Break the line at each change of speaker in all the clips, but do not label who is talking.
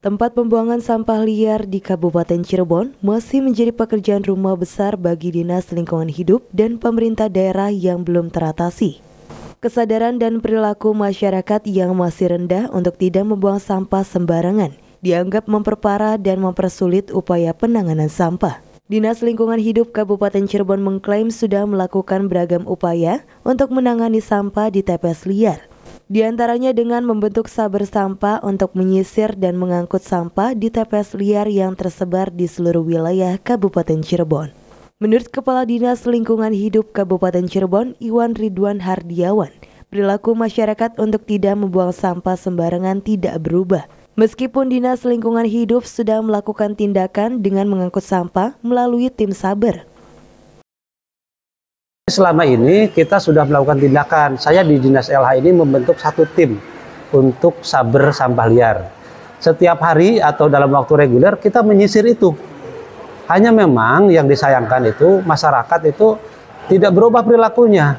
Tempat pembuangan sampah liar di Kabupaten Cirebon masih menjadi pekerjaan rumah besar bagi Dinas Lingkungan Hidup dan pemerintah daerah yang belum teratasi. Kesadaran dan perilaku masyarakat yang masih rendah untuk tidak membuang sampah sembarangan dianggap memperparah dan mempersulit upaya penanganan sampah. Dinas Lingkungan Hidup Kabupaten Cirebon mengklaim sudah melakukan beragam upaya untuk menangani sampah di TPS liar diantaranya dengan membentuk saber sampah untuk menyisir dan mengangkut sampah di TPS liar yang tersebar di seluruh wilayah Kabupaten Cirebon. Menurut Kepala Dinas Lingkungan Hidup Kabupaten Cirebon, Iwan Ridwan Hardiawan, perilaku masyarakat untuk tidak membuang sampah sembarangan tidak berubah. Meskipun Dinas Lingkungan Hidup sudah melakukan tindakan dengan mengangkut sampah melalui tim saber,
Selama ini kita sudah melakukan tindakan. Saya di Dinas LH ini membentuk satu tim untuk saber sampah liar. Setiap hari atau dalam waktu reguler kita menyisir itu. Hanya memang yang disayangkan itu masyarakat itu tidak berubah perilakunya.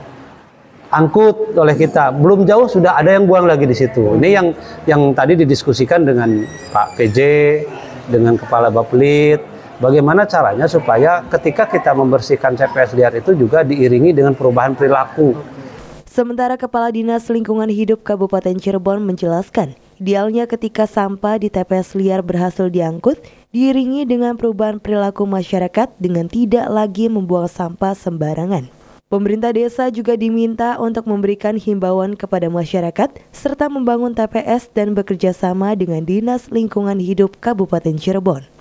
Angkut oleh kita, belum jauh sudah ada yang buang lagi di situ. Ini yang yang tadi didiskusikan dengan Pak PJ, dengan Kepala Baplit, Bagaimana caranya supaya ketika kita membersihkan CPS liar itu juga diiringi dengan perubahan perilaku.
Sementara Kepala Dinas Lingkungan Hidup Kabupaten Cirebon menjelaskan, idealnya ketika sampah di TPS liar berhasil diangkut, diiringi dengan perubahan perilaku masyarakat dengan tidak lagi membuang sampah sembarangan. Pemerintah desa juga diminta untuk memberikan himbauan kepada masyarakat serta membangun TPS dan bekerjasama dengan Dinas Lingkungan Hidup Kabupaten Cirebon.